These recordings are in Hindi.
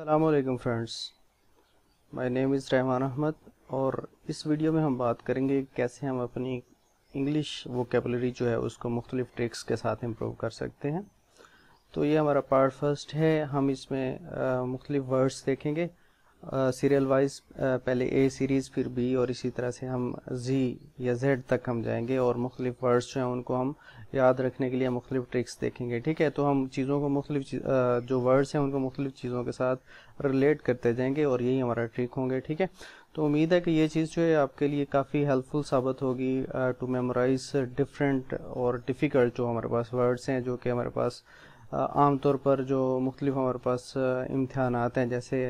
अल्लाम friends my name is Rahman Ahmed और इस वीडियो में हम बात करेंगे कैसे हम अपनी इंग्लिश वोकेबलरी जो है उसको मुख्तलिफ ट्रिक्स के साथ इम्प्रूव कर सकते हैं तो ये हमारा पार्ट फर्स्ट है हम इसमें मुख्तलिफ वर्ड्स देखेंगे सीरियल वाइज पहले ए सीरीज़ फिर बी और इसी तरह से हम जी या जेड तक हम जाएंगे और मुख्तलिफ वर्ड्स जो हैं उनको हम याद रखने के लिए मुख्तलिफ ट्रिक्स देखेंगे ठीक है तो हम चीज़ों को मुख्तलिफ जो वर्ड्स हैं उनको मुख्तलिफ चीज़ों के साथ रिलेट करते जाएंगे और यही हमारा ट्रिक होंगे ठीक है तो उम्मीद है कि ये चीज़ जो है आपके लिए काफ़ी हेल्पफुल साबित होगी टू मेमोराइज डिफरेंट और डिफ़िकल्ट जो हमारे पास वर्ड्स हैं जो कि हमारे पास आमतौर पर जो मुख्तलिफ हमारे पास इम्तहान हैं जैसे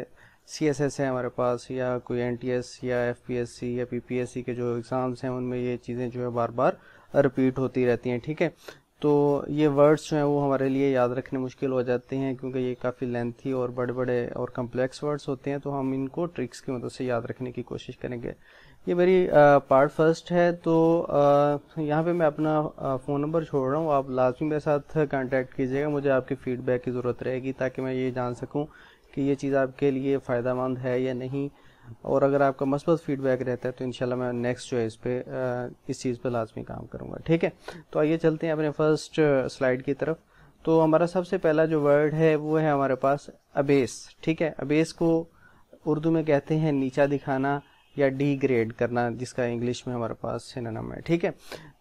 सी एस एस है हमारे पास या कोई एन टी एस या एफ पी एस सी या पी पी एस सी के जो एग्ज़ाम्स हैं उनमें ये चीज़ें जो है बार बार रिपीट होती रहती हैं ठीक है थीके? तो ये वर्ड्स जो हैं वो हमारे लिए याद रखने मुश्किल हो जाते हैं क्योंकि ये काफ़ी लेंथी और बड़े बड़े और कम्प्लेक्स वर्ड्स होते हैं तो हम इनको ट्रिक्स की मदद से याद रखने की कोशिश करेंगे ये मेरी पार्ट फर्स्ट है तो यहाँ पे मैं अपना फ़ोन नंबर छोड़ रहा हूँ आप लाजमी मेरे साथ कांटेक्ट कीजिएगा मुझे आपकी फ़ीडबैक की ज़रूरत रहेगी ताकि मैं ये जान सकूँ कि ये चीज़ आपके लिए फ़ायदा मंद है या नहीं और अगर आपका मस्बत फीडबैक रहता है तो इनशाला मैं नेक्स्ट जो है इस पर इस चीज़ पर लाजमी काम करूँगा ठीक है तो आइए चलते हैं अपने फर्स्ट स्लाइड की तरफ तो हमारा सबसे पहला जो वर्ड है वो है हमारे पास अबेस ठीक है अबेस को उर्दू में कहते हैं नीचा दिखाना या डी ग्रेड करना जिसका इंग्लिश में हमारे पास सिनोनिम है ठीक है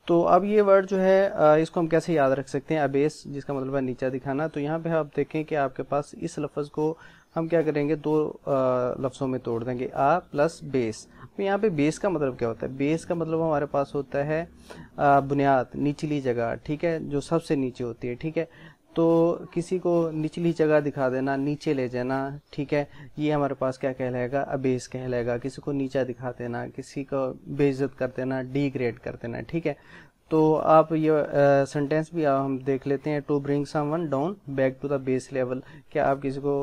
तो अब ये वर्ड जो है इसको हम कैसे याद रख सकते हैं अबेस जिसका मतलब है नीचा दिखाना तो यहाँ पे आप देखें कि आपके पास इस लफ्ज़ को हम क्या करेंगे दो लफ्ज़ों में तोड़ देंगे आ प्लस बेस तो यहाँ पे बेस का मतलब क्या होता है बेस का मतलब हमारे पास होता है बुनियाद निचली जगह ठीक है जो सबसे नीचे होती है ठीक है तो किसी को निचली जगह दिखा देना नीचे ले जाना ठीक है ये हमारे पास क्या कहलाएगा अबेस कहलाएगा किसी को नीचा दिखा देना किसी को बेइज्जत कर देना डिग्रेड कर देना ठीक है तो आप ये सेंटेंस भी आ, हम देख लेते हैं to bring someone down back to the base level क्या आप किसी को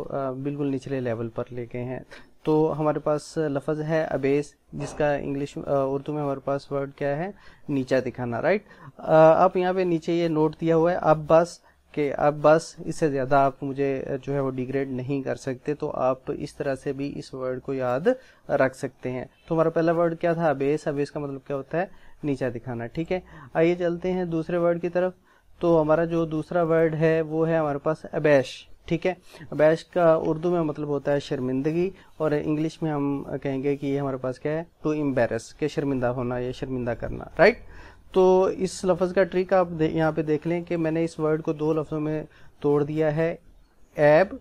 बिल्कुल निचले लेवल पर ले गए हैं तो हमारे पास लफज है अबेस जिसका इंग्लिश उर्दू में हमारे पास वर्ड क्या है नीचा दिखाना राइट आप यहाँ पे नीचे ये नोट दिया हुआ है अब बस कि अब बस इससे ज़्यादा आप मुझे जो है वो डिग्रेड नहीं कर सकते तो आप इस तरह से भी इस वर्ड को याद रख सकते हैं तो हमारा पहला वर्ड क्या था अबेस अबेस का मतलब क्या होता है नीचा दिखाना ठीक है आइए चलते हैं दूसरे वर्ड की तरफ तो हमारा जो दूसरा वर्ड है वो है हमारे पास अबैश ठीक है अबैश का उर्दू में मतलब होता है शर्मिंदगी और इंग्लिश में हम कहेंगे कि ये हमारे पास क्या है टू इम्बेरस के शर्मिंदा होना या शर्मिंदा करना राइट तो इस लफ्ज़ का ट्रिक आप यहाँ पे देख लें कि मैंने इस वर्ड को दो लफ्ज़ों में तोड़ दिया है ऐब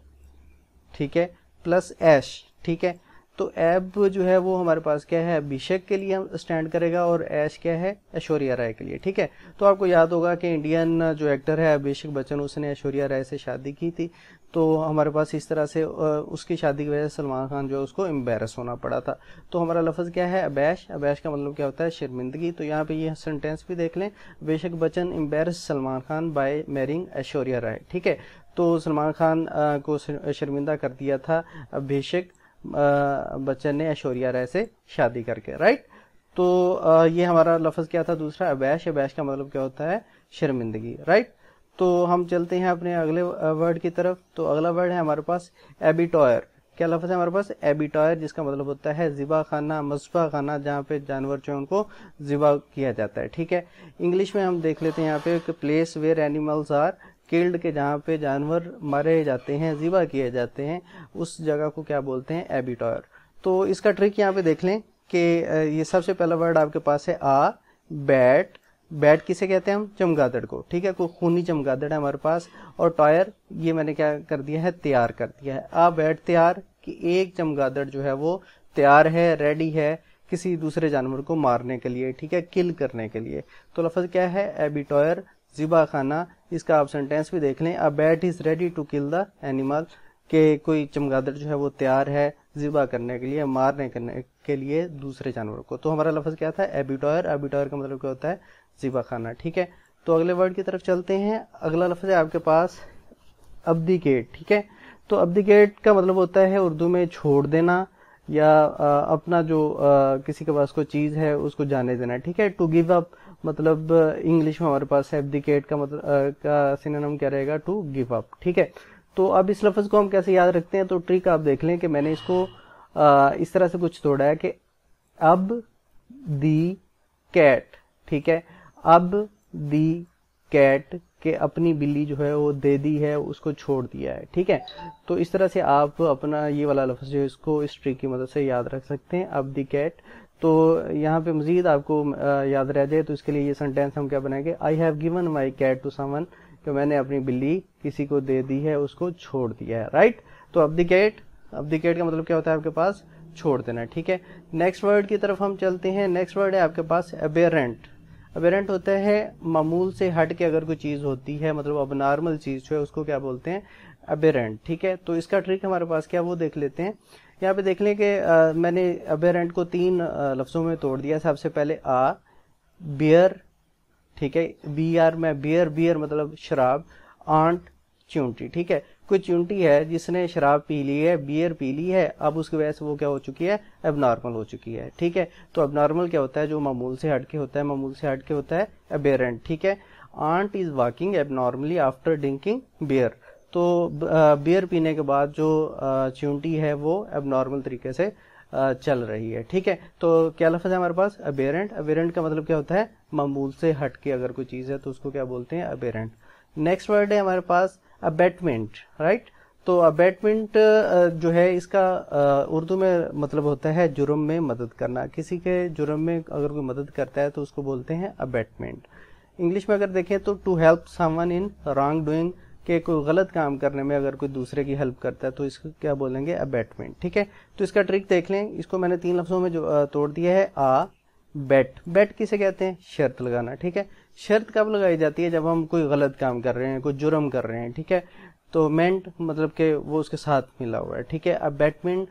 ठीक है प्लस ऐश ठीक है तो ऐब जो है वो हमारे पास क्या है अभिषेक के लिए स्टैंड करेगा और ऐश क्या है ऐश्वर्या राय के लिए ठीक है तो आपको याद होगा कि इंडियन जो एक्टर है अभिषेक बच्चन उसने ऐश्वर्या राय से शादी की थी तो हमारे पास इस तरह से उसकी शादी की वजह से सलमान खान जो है उसको एम्बेरस होना पड़ा था तो हमारा लफ्ज़ क्या है अबैश अबैश का मतलब क्या होता है शर्मिंदगी तो यहाँ पे ये यह सेंटेंस भी देख लें बेशक Bachchan embarrass Salman Khan by marrying Aishwarya Rai ठीक है तो सलमान खान को शर्मिंदा कर दिया था अभिषेक बच्चन ने ऐश्वर्या राय से शादी करके राइट तो ये हमारा लफ्ज़ क्या था दूसरा अबैश अबैश का मतलब क्या होता है शर्मिंदगी राइट तो हम चलते हैं अपने अगले वर्ड की तरफ तो अगला वर्ड है हमारे पास एबिटॉयर क्या लफ्ज़ है हमारे पास एबिटॉयर जिसका मतलब होता है ज़िबा खाना मजबा खाना जहाँ पे जानवर जो है उनको ज़िबा किया जाता है ठीक है इंग्लिश में हम देख लेते हैं यहाँ पे place where animals are killed के जहाँ पे जानवर मारे जाते हैं जीवा किए जाते हैं उस जगह को क्या बोलते हैं एबिटॉयर तो इसका ट्रिक यहाँ पे देख लें कि ये सबसे पहला वर्ड आपके पास है आ बैट बैट किसे कहते हैं हम चमगादड़ को ठीक है कोई खूनी चमगादड़ है हमारे पास और टॉयर ये मैंने क्या कर दिया है तैयार कर दिया है आ बैट तैयार कि एक चमगादड़ जो है वो तैयार है रेडी है किसी दूसरे जानवर को मारने के लिए ठीक है किल करने के लिए तो लफज क्या है एबिटॉयर जिबा खाना इसका आप सेंटेंस भी देख लें a bat is ready to kill the animal के कोई चमगादड़ जो है वो तैयार है जिबा करने के लिए मारने करने के लिए दूसरे जानवर को तो हमारा लफ्ज क्या था एबिटॉयर एबिटॉयर का मतलब क्या होता है जिबा खाना ठीक है तो अगले वर्ड की तरफ चलते हैं अगला लफ्ज है आपके पास अब्दिकेट ठीक है तो अब्दिकेट का मतलब होता है उर्दू में छोड़ देना या आ, अपना जो आ, किसी के पास कोई चीज है उसको जाने देना ठीक है टू गिव अप मतलब इंग्लिश uh, में हमारे पास एबडिकेट का मतलब आ, uh, का सिनोनिम क्या रहेगा टू गिव अप ठीक है तो अब इस लफ्ज़ को हम कैसे याद रखते हैं तो ट्रिक आप देख लें कि मैंने इसको आ, uh, इस तरह से कुछ तोड़ा है कि अब दी कैट ठीक है अब दी कैट के अपनी बिल्ली जो है वो दे दी है उसको छोड़ दिया है ठीक है तो इस तरह से आप अपना ये वाला लफ्ज जो है इसको इस ट्रिक की मदद से याद रख सकते हैं अब दी कैट तो यहाँ पे मजीद आपको याद रह जाए तो इसके लिए ये सेंटेंस हम क्या बनाएंगे I have given my cat to someone कि मैंने अपनी बिल्ली किसी को दे दी है उसको छोड़ दिया है राइट तो अब दी अब दी का मतलब क्या होता है आपके पास छोड़ देना ठीक है नेक्स्ट वर्ड की तरफ हम चलते हैं नेक्स्ट वर्ड है आपके पास अबेरेंट अबेरेंट होता है मामूल से हट के अगर कोई चीज़ होती है मतलब अब नॉर्मल चीज़ जो है उसको क्या बोलते हैं अबेरेंट ठीक है तो इसका ट्रिक हमारे पास क्या वो देख लेते हैं यहाँ पे देख लें कि मैंने अबेरेंट को तीन लफ्जों में तोड़ दिया सबसे पहले आ बियर ठीक है बी आर में बियर बियर मतलब शराब आंट च्यूंटी ठीक है कोई च्यूंटी है जिसने शराब पी ली है बियर पी ली है अब उसकी वजह से वो क्या हो चुकी है अब नॉर्मल हो चुकी है ठीक है तो अब नॉर्मल क्या होता है जो मामूल से हटके होता है मामूल से हटके होता है अबेरेंट ठीक है ant is walking abnormally after drinking beer तो बियर पीने के बाद जो च्यूंटी है वो अब नॉर्मल तरीके से चल रही है ठीक है तो क्या लफज है हमारे पास अबेरेंट अबेरेंट का मतलब क्या होता है मामूल से हट के अगर कोई चीज है तो उसको क्या बोलते हैं अबेरेंट नेक्स्ट वर्ड है हमारे पास अबेटमेंट राइट तो अबेटमेंट जो है इसका उर्दू में मतलब होता है जुर्म में मदद करना किसी के जुर्म में अगर कोई मदद करता है तो उसको बोलते हैं अबेटमेंट इंग्लिश में अगर देखें तो to help someone in wrong doing कि कोई गलत काम करने में अगर कोई दूसरे की हेल्प करता है तो इसको क्या बोलेंगे अबेटमेंट ठीक है तो इसका ट्रिक देख लें इसको मैंने तीन लफ्ज़ों में जो तोड़ दिया है आ बैट बैट किसे कहते हैं शर्त लगाना ठीक है शर्त कब लगाई जाती है जब हम कोई गलत काम कर रहे हैं कोई जुर्म कर रहे हैं ठीक है तो मेंट मतलब के वो उसके साथ मिला हुआ है ठीक है अब बैटमेंट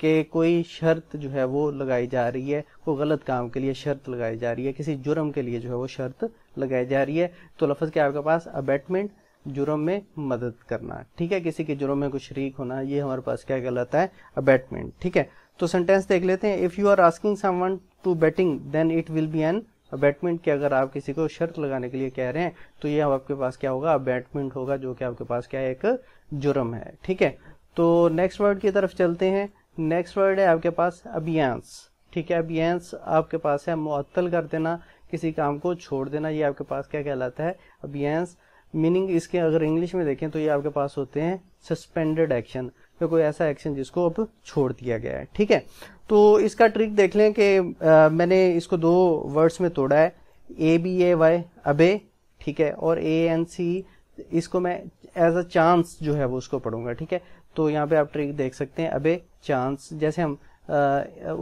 के कोई शर्त जो है वो लगाई जा रही है कोई गलत काम के लिए शर्त लगाई जा रही है किसी जुर्म के लिए जो है वो शर्त लगाई जा रही है तो लफज क्या आपके पास अबेटमेंट जुर्म में मदद करना ठीक है किसी के जुर्म में कुछ शरीक होना ये हमारे पास क्या कहलाता है अबेटमेंट ठीक है तो सेंटेंस देख लेते हैं if you are asking someone to batting then it will be an abetment की अगर आप किसी को शर्त लगाने के लिए कह रहे हैं तो ये आपके पास क्या होगा अबेटमेंट होगा जो कि आपके पास क्या है एक जुर्म है ठीक है तो नेक्स्ट वर्ड की तरफ चलते हैं नेक्स्ट वर्ड है आपके पास अभियांस ठीक है अभियांस आपके पास है मुअत्तल कर देना किसी काम को छोड़ देना ये आपके पास क्या कहलाता है अभियांस मीनिंग इसके अगर इंग्लिश में देखें तो ये आपके पास होते हैं सस्पेंडेड एक्शन तो कोई ऐसा एक्शन जिसको अब छोड़ दिया गया है ठीक है तो इसका ट्रिक देख लें कि आ, मैंने इसको दो वर्ड्स में तोड़ा है ए बी ए वाई अबे ठीक है और ए एन सी इसको मैं एज अ चांस जो है वो उसको पढ़ूंगा ठीक है तो यहाँ पे आप ट्रिक देख सकते हैं अबे चांस जैसे हम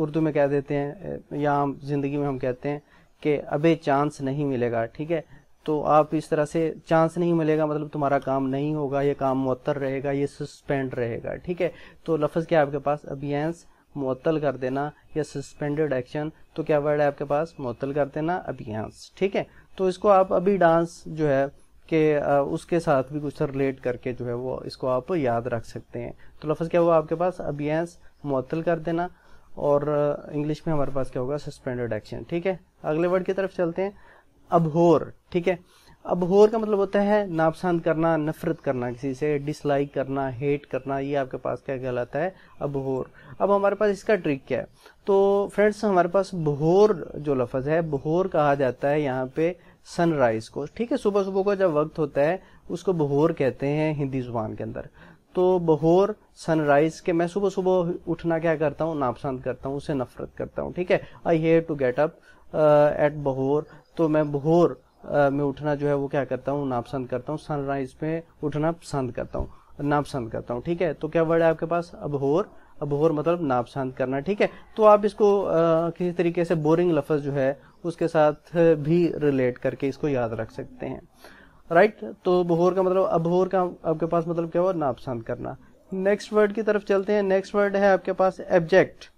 उर्दू में कह देते हैं या जिंदगी में हम कहते हैं कि अबे चांस नहीं मिलेगा ठीक है तो आप इस तरह से चांस नहीं मिलेगा मतलब तुम्हारा काम नहीं होगा ये काम मअतर रहेगा ये सस्पेंड रहेगा ठीक है तो लफ्ज़ क्या आपके पास अभियांस मअतल कर देना या सस्पेंडेड एक्शन तो क्या वर्ड है आपके पास मअतल कर देना अभियांस ठीक है तो इसको आप अभी डांस जो है के उसके साथ भी कुछ रिलेट करके जो है वो इसको आप याद रख सकते हैं तो लफ्ज़ क्या हुआ आपके पास अभियांस मअतल कर देना और इंग्लिश में हमारे पास क्या होगा सस्पेंडेड एक्शन ठीक है अगले वर्ड की तरफ चलते हैं अबहोर ठीक है अबहोर का मतलब होता है नापसंद करना नफरत करना किसी से डिसलाइक करना हेट करना ये आपके पास क्या कहलाता है अबहोर अब हमारे पास इसका ट्रिक क्या है तो फ्रेंड्स हमारे पास बहोर जो लफज है बहोर कहा जाता है यहाँ पे सनराइज को ठीक है सुबह सुबह को जब वक्त होता है उसको बहोर कहते हैं हिंदी जुबान के अंदर तो बहोर सनराइज के मैं सुबह सुबह उठना क्या करता हूँ नापसंद करता हूँ उसे नफरत करता हूँ ठीक है I hate to get up at बहोर तो मैं भोर में उठना जो है वो क्या करता हूँ नापसंद करता हूँ सनराइज में उठना पसंद करता हूँ नापसंद करता हूँ ठीक है तो क्या वर्ड है आपके पास अबहोर अबहोर मतलब नापसंद करना ठीक है तो आप इसको आ, किसी तरीके से बोरिंग लफज जो है उसके साथ भी रिलेट करके इसको याद रख सकते हैं राइट तो बहोर का मतलब अबहोर का आपके पास मतलब क्या हुआ नापसंद करना नेक्स्ट वर्ड की तरफ चलते हैं नेक्स्ट वर्ड है आपके पास एब्जेक्ट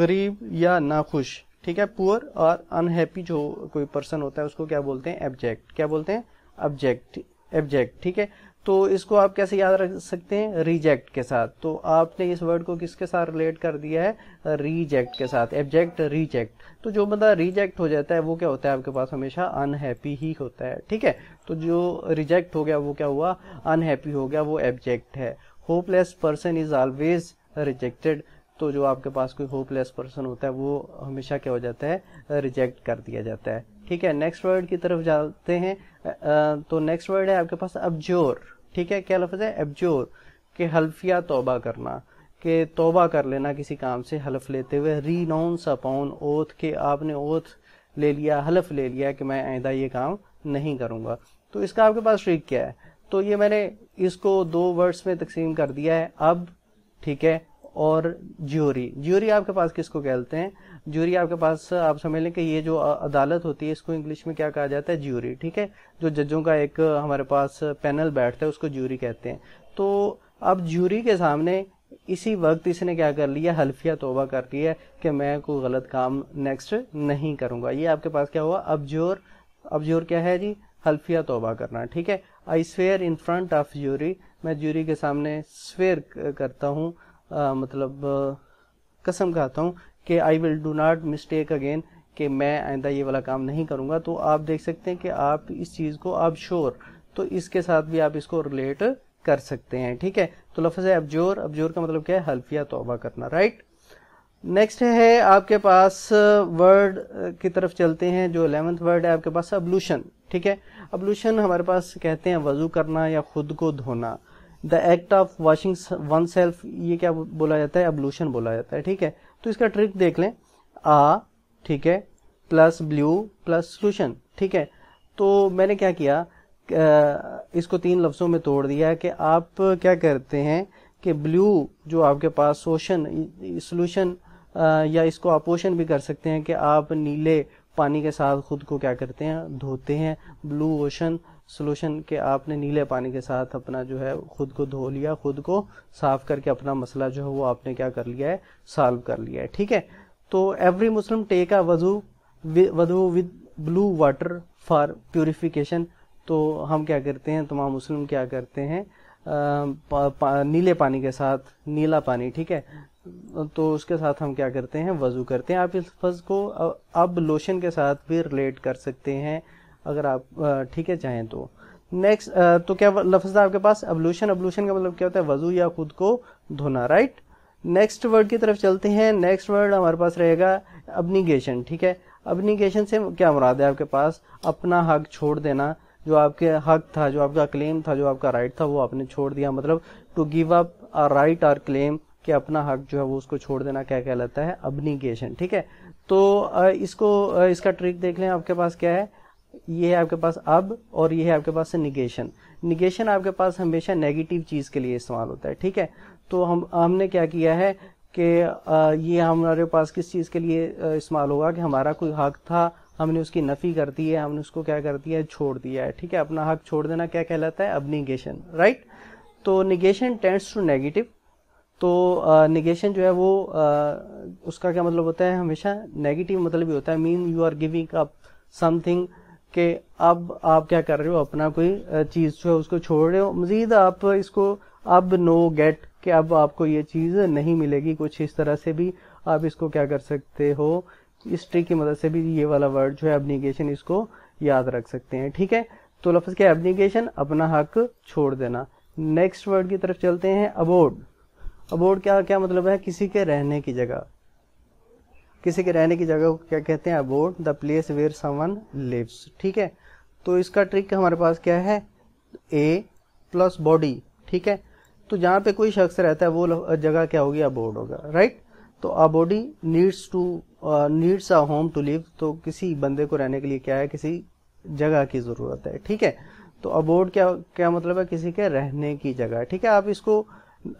गरीब या नाखुश ठीक है पुअर और अनहैप्पी जो कोई पर्सन होता है उसको क्या बोलते हैं एब्जेक्ट क्या बोलते हैं ऑब्जेक्ट एब्जेक्ट ठीक है तो इसको आप कैसे याद रख सकते हैं रिजेक्ट के साथ तो आपने इस वर्ड को किसके साथ रिलेट कर दिया है रिजेक्ट के साथ एब्जेक्ट रिजेक्ट तो जो बंदा रिजेक्ट हो जाता है वो क्या होता है आपके पास हमेशा अनहैप्पी ही होता है ठीक है तो जो रिजेक्ट हो गया वो क्या हुआ अनहैप्पी हो गया वो एब्जेक्ट है hopeless person is always rejected तो जो आपके पास कोई होपलेस पर्सन होता है वो हमेशा क्या हो जाता है रिजेक्ट कर दिया जाता है ठीक है नेक्स्ट वर्ड की तरफ जाते हैं तो नेक्स्ट वर्ड है आपके पास अबजोर ठीक है क्या लफज है अबजोर के हल्फिया तोबा करना के तोबा कर लेना किसी काम से हल्फ लेते हुए रीनाउंस अपॉन ओथ के आपने ओथ ले लिया हल्फ ले लिया कि मैं आइंदा ये काम नहीं करूंगा तो इसका आपके पास ट्रिक क्या है तो ये मैंने इसको दो वर्ड्स में तकसीम कर दिया है अब ठीक है और ज्यूरी ज्यूरी आपके पास किसको कहते हैं ज्यूरी आपके पास आप समझ लें कि ये जो अदालत होती है इसको इंग्लिश में क्या कहा जाता है ज्यूरी ठीक है जो जजों का एक हमारे पास पैनल बैठता है उसको ज्यूरी कहते हैं तो अब ज्यूरी के सामने इसी वक्त इसने क्या कर लिया हल्फिया तोबा कर लिया कि मैं कोई गलत काम नेक्स्ट नहीं करूंगा ये आपके पास क्या हुआ अब अब जोर क्या है जी हल्फिया तोबा करना ठीक है I swear in front of jury मैं ज्यूरी के सामने स्वेयर करता हूँ आ, मतलब कसम खाता हूँ कि I will do not mistake again कि मैं आइंदा ये वाला काम नहीं करूँगा तो आप देख सकते हैं कि आप इस चीज़ को आप श्योर तो इसके साथ भी आप इसको रिलेट कर सकते हैं ठीक है तो लफज है अबजोर अबजोर का मतलब क्या है हल्फिया तोबा करना राइट नेक्स्ट है आपके पास वर्ड की तरफ चलते हैं जो अलेवेंथ वर्ड है आपके पास अब्लूशन ठीक है अबलूशन हमारे पास कहते हैं वजू करना या खुद को धोना the act of washing oneself ये क्या बोला जाता है एब्लूशन बोला जाता है ठीक है तो इसका ट्रिक देख लें आ ठीक है प्लस ब्लू प्लस सोल्यूशन ठीक है तो मैंने क्या किया इसको तीन लफ्जों में तोड़ दिया कि आप क्या करते हैं कि ब्लू जो आपके पास सोशन सोल्यूशन या इसको आप ओशन भी कर सकते हैं कि आप नीले पानी के साथ खुद को क्या करते हैं धोते हैं ब्लू ओशन सोल्यूशन के आपने नीले पानी के साथ अपना जो है खुद को धो लिया खुद को साफ करके अपना मसला जो है वो आपने क्या कर लिया है सॉल्व कर लिया है ठीक है तो एवरी मुस्लिम टेक अ वजू वधु with blue water for purification तो हम क्या करते हैं तमाम मुस्लिम क्या करते हैं नीले पानी के साथ नीला पानी ठीक है तो उसके साथ हम क्या करते हैं वजू करते हैं आप इस लफ्ज को अब लोशन के साथ भी रिलेट कर सकते हैं अगर आप ठीक है चाहें तो नेक्स्ट तो क्या लफ्ज था आपके पास अब्लूशन अब्लूशन का मतलब क्या होता है वजू या खुद को धोना राइट नेक्स्ट वर्ड की तरफ चलते हैं नेक्स्ट वर्ड हमारे पास रहेगा अब्निगेशन ठीक है अब्निगेशन से क्या मुराद है आपके पास अपना हक छोड़ देना जो आपके हक था जो आपका क्लेम था जो आपका राइट था वो आपने छोड़ दिया मतलब to give up or right or claim कि अपना हक जो है वो उसको छोड़ देना क्या कहलाता है अब्निगेशन ठीक है तो इसको इसका ट्रिक देख लें आपके पास क्या है ये है आपके पास अब और ये है आपके पास निगेशन निगेशन आपके पास हमेशा नेगेटिव चीज के लिए इस्तेमाल होता है ठीक है तो हम हमने क्या किया है कि ये हमारे पास किस चीज के लिए इस्तेमाल होगा कि हमारा कोई हक था हमने उसकी नफी कर दी है हमने उसको क्या कर दिया है छोड़ दिया है ठीक है अपना हक छोड़ देना क्या कहलाता है अब निगेशन राइट तो निगेशन टेंड्स टू नेगेटिव तो निगेशन जो है वो उसका क्या मतलब होता है हमेशा नेगेटिव मतलब ही होता है mean you are giving up something कि अब आप क्या कर रहे हो अपना कोई चीज़ जो है उसको छोड़ रहे हो मज़ीद आप इसको अब नो गेट कि अब आपको ये चीज़ नहीं मिलेगी कुछ इस तरह से भी आप इसको क्या कर सकते हो इस ट्रिक की मदद से भी ये वाला वर्ड जो है एबनिगेशन इसको याद रख सकते हैं ठीक है तो लफ्ज़ क्या एबनिगेशन अपना हक छोड़ देना नेक्स्ट वर्ड की तरफ चलते हैं अबोर्ड अबोर्ड क्या क्या मतलब है किसी के रहने की जगह किसी के रहने की जगह को क्या कहते हैं abode the place where someone lives ठीक है तो इसका ट्रिक हमारे पास क्या है ए प्लस बॉडी ठीक है तो जहाँ पे कोई शख्स रहता है वो जगह क्या होगी अबोर्ड होगा राइट तो a body needs to needs a home to live तो किसी बंदे को रहने के लिए क्या है किसी जगह की ज़रूरत है ठीक है तो अबोर्ड क्या क्या मतलब है किसी के रहने की जगह ठीक है आप इसको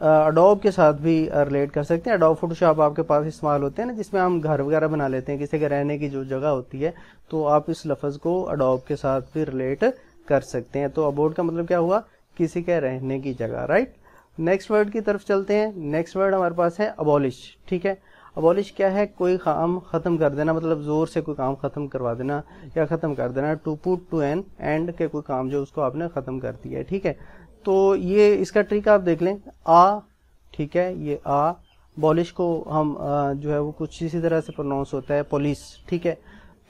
अडोब के साथ भी रिलेट कर सकते हैं अडोब फोटोशॉप आपके पास इस्तेमाल होते हैं ना जिसमें हम घर वगैरह बना लेते हैं किसी के रहने की जो जगह होती है तो आप इस लफ्ज़ को अडोब के साथ भी रिलेट कर सकते हैं तो अबोर्ड का मतलब क्या हुआ किसी के रहने की जगह राइट नेक्स्ट वर्ड की तरफ चलते हैं नेक्स्ट वर्ड हमारे पास है अबोलिश ठीक है अबॉलिश क्या है कोई काम ख़त्म कर देना मतलब ज़ोर से कोई काम ख़त्म करवा देना या ख़त्म कर देना to put to an end के कोई काम जो उसको आपने ख़त्म कर दिया है ठीक है तो ये इसका ट्रिक आप देख लें आ ठीक है ये आ बॉलिश को हम आ, जो है वो कुछ इसी तरह से प्रोनाउंस होता है पुलिस ठीक है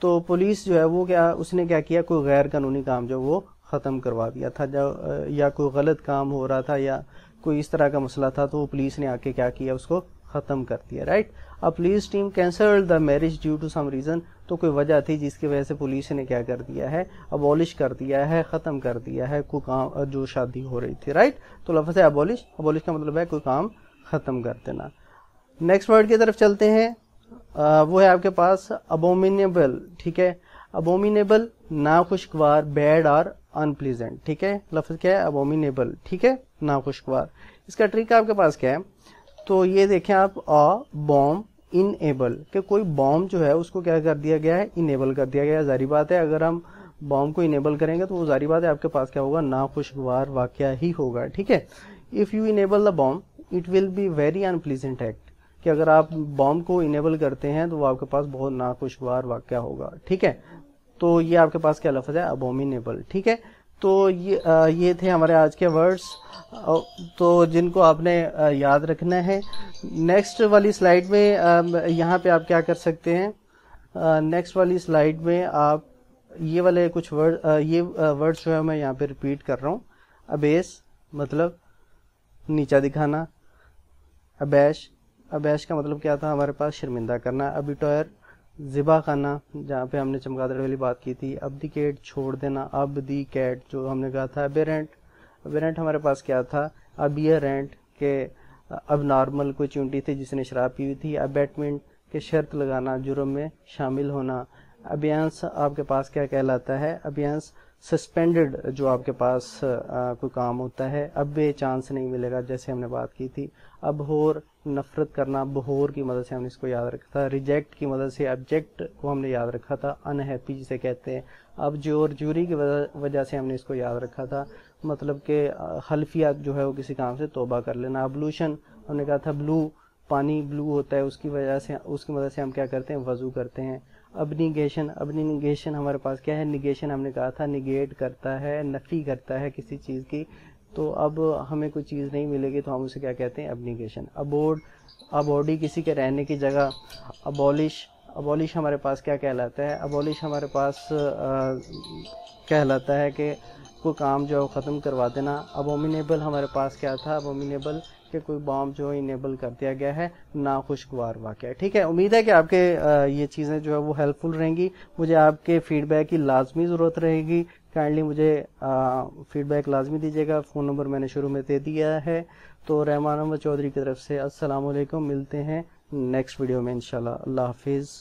तो पुलिस जो है वो क्या उसने क्या किया कोई गैर कानूनी काम जो वो ख़त्म करवा दिया था जब या कोई गलत काम हो रहा था या कोई इस तरह का मसला था तो पुलिस ने आके क्या किया उसको ख़त्म कर दिया राइट अब police team cancel the marriage due to some reason तो कोई वजह थी जिसकी वजह से पुलिस ने क्या कर दिया है अबॉलिश कर दिया है ख़त्म कर दिया है कोई काम जो शादी हो रही थी राइट तो लफज है अबॉलिश अबॉलिश का मतलब है कोई काम ख़त्म कर देना नेक्स्ट वर्ड की तरफ चलते हैं आ, वो है आपके पास अबोमिनेबल ठीक है अबोमिनेबल नाखुशगवार बैड और अनप्लीजेंट ठीक है लफ्ज क्या है अबोमिनेबल ठीक है नाखुशगवार इसका ट्रिक आपके पास क्या है तो ये देखें आप अ बॉम्ब इनएबल के कोई बॉम्ब जो है उसको क्या कर दिया गया है इनेबल कर दिया गया है जारी बात है अगर हम बॉम्ब को इनेबल करेंगे तो वो जारी बात है आपके पास क्या होगा नाखुशगवार वाक्य ही होगा ठीक है if you enable the bomb it will be very unpleasant act कि अगर आप बॉम्ब को इनेबल करते हैं तो वो आपके पास बहुत नाखुशगवार वाक्य होगा ठीक है तो ये आपके पास क्या लफज है अबोमिनेबल ठीक है तो ये ये थे हमारे आज के वर्ड्स तो जिनको आपने याद रखना है नेक्स्ट वाली स्लाइड में यहाँ पे आप क्या कर सकते हैं नेक्स्ट वाली स्लाइड में आप ये वाले कुछ वर्ड ये वर्ड्स जो है मैं यहाँ पे रिपीट कर रहा हूँ अबेस मतलब नीचा दिखाना अबैश अबैश का मतलब क्या था हमारे पास शर्मिंदा करना अबिटोयर ज़िबा खाना जहाँ पे हमने चमगादड़ वाली बात की थी अब दी कैट छोड़ देना अब दी कैट जो हमने कहा था अबेरेंट अबेरेंट हमारे पास क्या था अब यह रेंट के अब नॉर्मल कोई चूंटी थी जिसने शराब पी हुई थी अबेटमेंट के शर्त लगाना जुर्म में शामिल होना अभियांस आपके पास क्या कहलाता है अभियांस सस्पेंडेड जो आपके पास आ, कोई काम होता है अब वे चांस नहीं मिलेगा जैसे हमने बात की थी अब होर नफरत करना बहोर की मदद से हमने इसको याद रखा था रिजेक्ट की मदद से ऑब्जेक्ट को हमने याद रखा था अनहैप्पी जिसे कहते हैं अब जोर जूरी की वजह से हमने इसको याद रखा था मतलब कि हल्फिया जो है वो किसी काम से तोबा कर लेना अब्लूशन हमने कहा था ब्लू पानी ब्लू होता है उसकी वजह से उसकी मदद से हम क्या करते हैं वज़ू करते हैं अबनीगेशन अबनीगेशन हमारे पास क्या है निगेशन हमने कहा था निगेट करता है नफ़ी करता है किसी चीज़ की तो अब हमें कोई चीज़ नहीं मिलेगी तो हम उसे क्या कहते हैं एबनिगेशन अबोर्ड अबॉडी किसी के रहने की जगह अबॉलिश अबॉलिश हमारे पास क्या कहलाता है अबॉलिश हमारे पास कहलाता है कि कोई काम जो है ख़त्म करवा देना अबोमिनेबल हमारे पास क्या था अबोमिनेबल कि कोई बॉम्ब जो है इनेबल कर दिया गया है नाखुशगवार वाक़ ठीक है उम्मीद है कि आपके ये चीज़ें जो है वो हेल्पफुल रहेंगी मुझे आपके फीडबैक की लाजमी ज़रूरत रहेगी काइंडली मुझे फीडबैक लाजमी दीजिएगा फ़ोन नंबर मैंने शुरू में दे दिया है तो रहमान अहमद चौधरी की तरफ से असलकुम मिलते हैं नेक्स्ट वीडियो में इंशाल्लाह अल्लाह हाफिज़